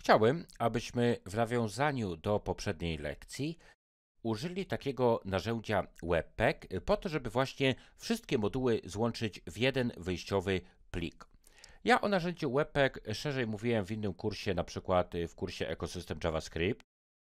Chciałem, abyśmy w nawiązaniu do poprzedniej lekcji użyli takiego narzędzia Webpack po to, żeby właśnie wszystkie moduły złączyć w jeden wyjściowy plik. Ja o narzędziu Webpack szerzej mówiłem w innym kursie, na przykład w kursie Ekosystem JavaScript.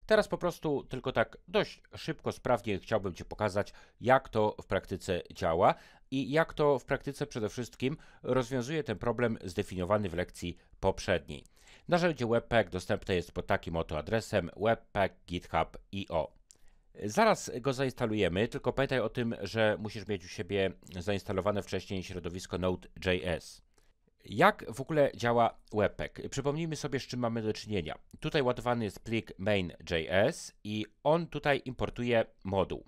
Teraz po prostu tylko tak dość szybko, sprawnie chciałbym Ci pokazać, jak to w praktyce działa, i jak to w praktyce przede wszystkim rozwiązuje ten problem zdefiniowany w lekcji poprzedniej. Narzędzie Webpack dostępne jest pod takim oto adresem webpack.github.io. Zaraz go zainstalujemy, tylko pamiętaj o tym, że musisz mieć u siebie zainstalowane wcześniej środowisko Node.js. Jak w ogóle działa Webpack? Przypomnijmy sobie, z czym mamy do czynienia. Tutaj ładowany jest plik main.js i on tutaj importuje moduł.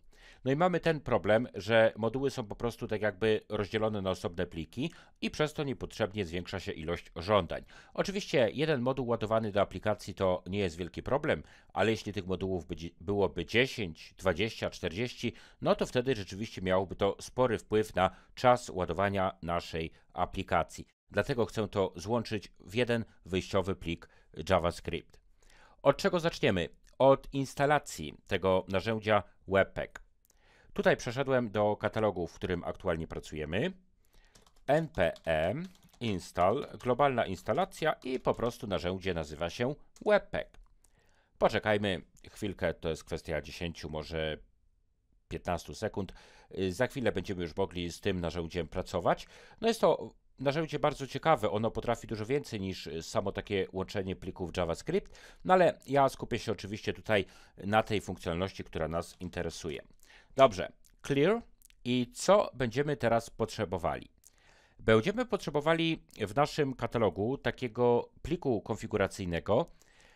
No i mamy ten problem, że moduły są po prostu tak jakby rozdzielone na osobne pliki i przez to niepotrzebnie zwiększa się ilość żądań. Oczywiście jeden moduł ładowany do aplikacji to nie jest wielki problem, ale jeśli tych modułów by, byłoby 10, 20, 40, no to wtedy rzeczywiście miałoby to spory wpływ na czas ładowania naszej aplikacji. Dlatego chcę to złączyć w jeden wyjściowy plik JavaScript. Od czego zaczniemy? Od instalacji tego narzędzia Webpack. Tutaj przeszedłem do katalogu, w którym aktualnie pracujemy. npm install, globalna instalacja i po prostu narzędzie nazywa się Webpack. Poczekajmy chwilkę, to jest kwestia 10, może 15 sekund. Y, za chwilę będziemy już mogli z tym narzędziem pracować. No jest to narzędzie bardzo ciekawe, ono potrafi dużo więcej niż y, samo takie łączenie plików JavaScript, no ale ja skupię się oczywiście tutaj na tej funkcjonalności, która nas interesuje. Dobrze, clear. I co będziemy teraz potrzebowali? Będziemy potrzebowali w naszym katalogu takiego pliku konfiguracyjnego,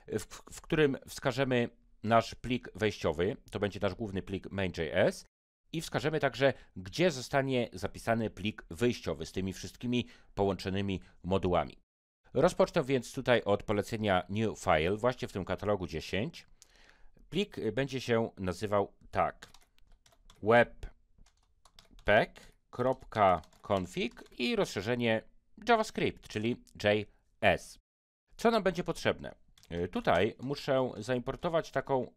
w, w którym wskażemy nasz plik wejściowy, to będzie nasz główny plik main.js i wskażemy także, gdzie zostanie zapisany plik wyjściowy z tymi wszystkimi połączonymi modułami. Rozpocznę więc tutaj od polecenia new file, właśnie w tym katalogu 10. Plik będzie się nazywał tak webpack.config i rozszerzenie JavaScript, czyli JS. Co nam będzie potrzebne? E, tutaj muszę zaimportować taką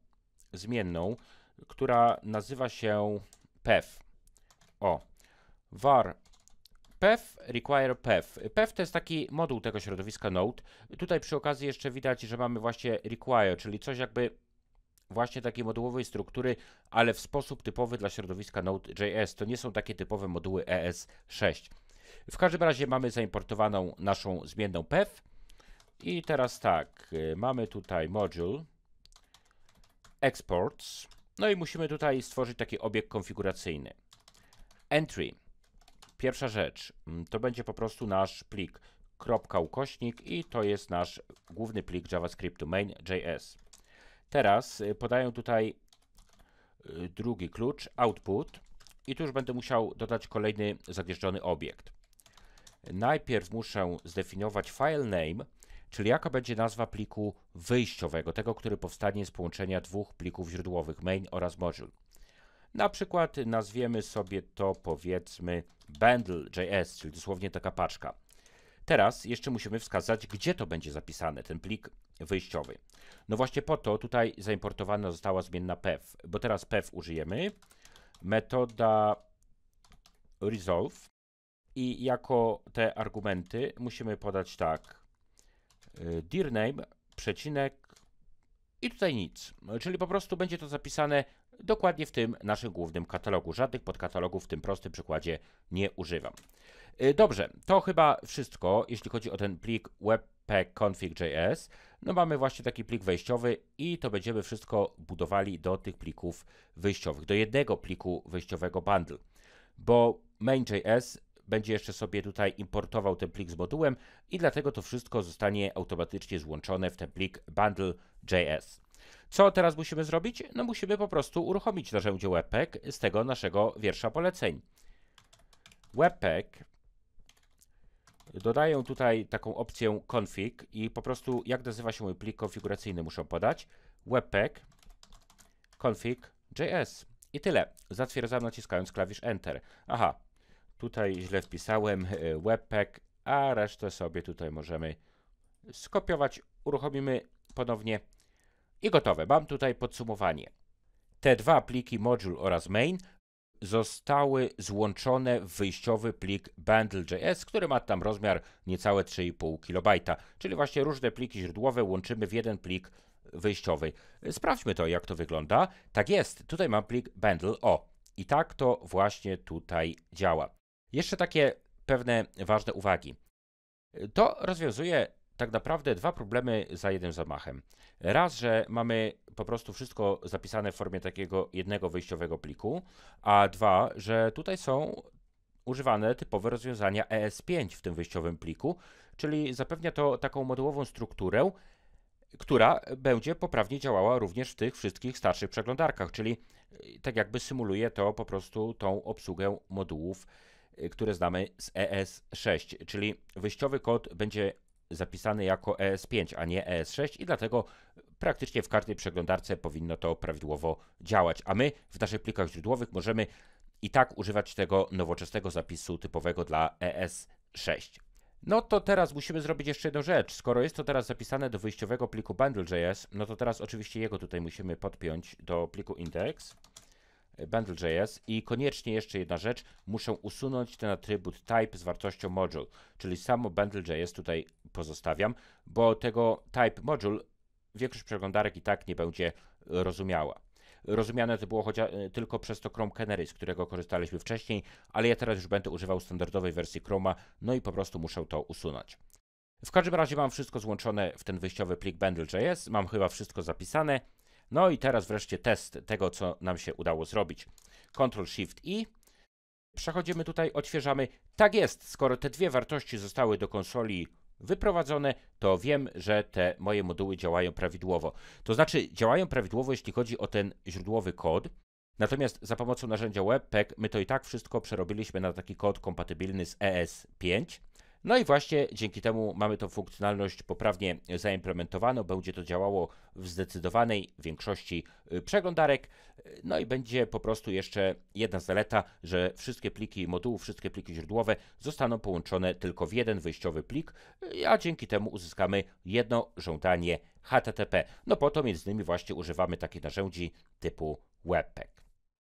zmienną, która nazywa się pef. O, var PEF require PEF. PEF to jest taki moduł tego środowiska Node. Tutaj przy okazji jeszcze widać, że mamy właśnie require, czyli coś jakby właśnie takiej modułowej struktury, ale w sposób typowy dla środowiska Node.js. To nie są takie typowe moduły ES6. W każdym razie mamy zaimportowaną naszą zmienną PEF I teraz tak, y, mamy tutaj module exports. No i musimy tutaj stworzyć taki obiekt konfiguracyjny. Entry. Pierwsza rzecz mm, to będzie po prostu nasz plik kropka ukośnik i to jest nasz główny plik JavaScriptu main.js. Teraz y, podaję tutaj y, drugi klucz, output i tu już będę musiał dodać kolejny zagnieżdżony obiekt. Najpierw muszę zdefiniować file name, czyli jaka będzie nazwa pliku wyjściowego, tego, który powstanie z połączenia dwóch plików źródłowych, main oraz module. Na przykład nazwiemy sobie to powiedzmy bundle.js, czyli dosłownie taka paczka. Teraz jeszcze musimy wskazać, gdzie to będzie zapisane, ten plik wyjściowy. No właśnie po to tutaj zaimportowana została zmienna pef, bo teraz pef użyjemy. Metoda resolve i jako te argumenty musimy podać tak y, dirname name, przecinek i tutaj nic. Czyli po prostu będzie to zapisane Dokładnie w tym naszym głównym katalogu. Żadnych podkatalogów w tym prostym przykładzie nie używam. Y, dobrze, to chyba wszystko, jeśli chodzi o ten plik webpack.config.js. No mamy właśnie taki plik wejściowy i to będziemy wszystko budowali do tych plików wyjściowych, do jednego pliku wyjściowego bundle, bo main.js będzie jeszcze sobie tutaj importował ten plik z modułem i dlatego to wszystko zostanie automatycznie złączone w ten plik bundle.js. Co teraz musimy zrobić? No musimy po prostu uruchomić narzędzie webpack z tego naszego wiersza poleceń. Webpack dodaję tutaj taką opcję config i po prostu jak nazywa się mój plik konfiguracyjny muszę podać. Webpack config.js i tyle. Zatwierdzam naciskając klawisz Enter. Aha, tutaj źle wpisałem e, webpack, a resztę sobie tutaj możemy skopiować. Uruchomimy ponownie i gotowe, mam tutaj podsumowanie. Te dwa pliki module oraz main zostały złączone w wyjściowy plik bundle.js, który ma tam rozmiar niecałe 3,5 KB. Czyli właśnie różne pliki źródłowe łączymy w jeden plik wyjściowy. Sprawdźmy to, jak to wygląda. Tak jest, tutaj mam plik bundle o. I tak to właśnie tutaj działa. Jeszcze takie pewne ważne uwagi. To rozwiązuje tak naprawdę dwa problemy za jednym zamachem. Raz, że mamy po prostu wszystko zapisane w formie takiego jednego wyjściowego pliku, a dwa, że tutaj są używane typowe rozwiązania ES5 w tym wyjściowym pliku, czyli zapewnia to taką modułową strukturę, która będzie poprawnie działała również w tych wszystkich starszych przeglądarkach, czyli y, tak jakby symuluje to po prostu tą obsługę modułów, y, które znamy z ES6, czyli wyjściowy kod będzie zapisany jako ES5, a nie ES6 i dlatego praktycznie w każdej przeglądarce powinno to prawidłowo działać. A my w naszych plikach źródłowych możemy i tak używać tego nowoczesnego zapisu typowego dla ES6. No to teraz musimy zrobić jeszcze jedną rzecz. Skoro jest to teraz zapisane do wyjściowego pliku bundle.js, no to teraz oczywiście jego tutaj musimy podpiąć do pliku index. E, bundle.js i koniecznie jeszcze jedna rzecz, muszę usunąć ten atrybut type z wartością module, czyli samo bundle.js tutaj pozostawiam, bo tego type module większość przeglądarek i tak nie będzie rozumiała. Rozumiane to było chociaż, e, tylko przez to Chrome Canary, z którego korzystaliśmy wcześniej, ale ja teraz już będę używał standardowej wersji Chroma, no i po prostu muszę to usunąć. W każdym razie mam wszystko złączone w ten wyjściowy plik bundle.js, mam chyba wszystko zapisane. No i teraz wreszcie test tego, co nam się udało zrobić. Ctrl Shift i przechodzimy tutaj, odświeżamy. Tak jest, skoro te dwie wartości zostały do konsoli wyprowadzone, to wiem, że te moje moduły działają prawidłowo. To znaczy działają prawidłowo, jeśli chodzi o ten źródłowy kod. Natomiast za pomocą narzędzia Webpack my to i tak wszystko przerobiliśmy na taki kod kompatybilny z ES5. No i właśnie dzięki temu mamy tą funkcjonalność poprawnie zaimplementowaną, będzie to działało w zdecydowanej większości y, przeglądarek, y, no i będzie po prostu jeszcze jedna zaleta, że wszystkie pliki moduł, wszystkie pliki źródłowe zostaną połączone tylko w jeden wyjściowy plik, y, a dzięki temu uzyskamy jedno żądanie HTTP. No po to między innymi właśnie używamy takich narzędzi typu Webpack.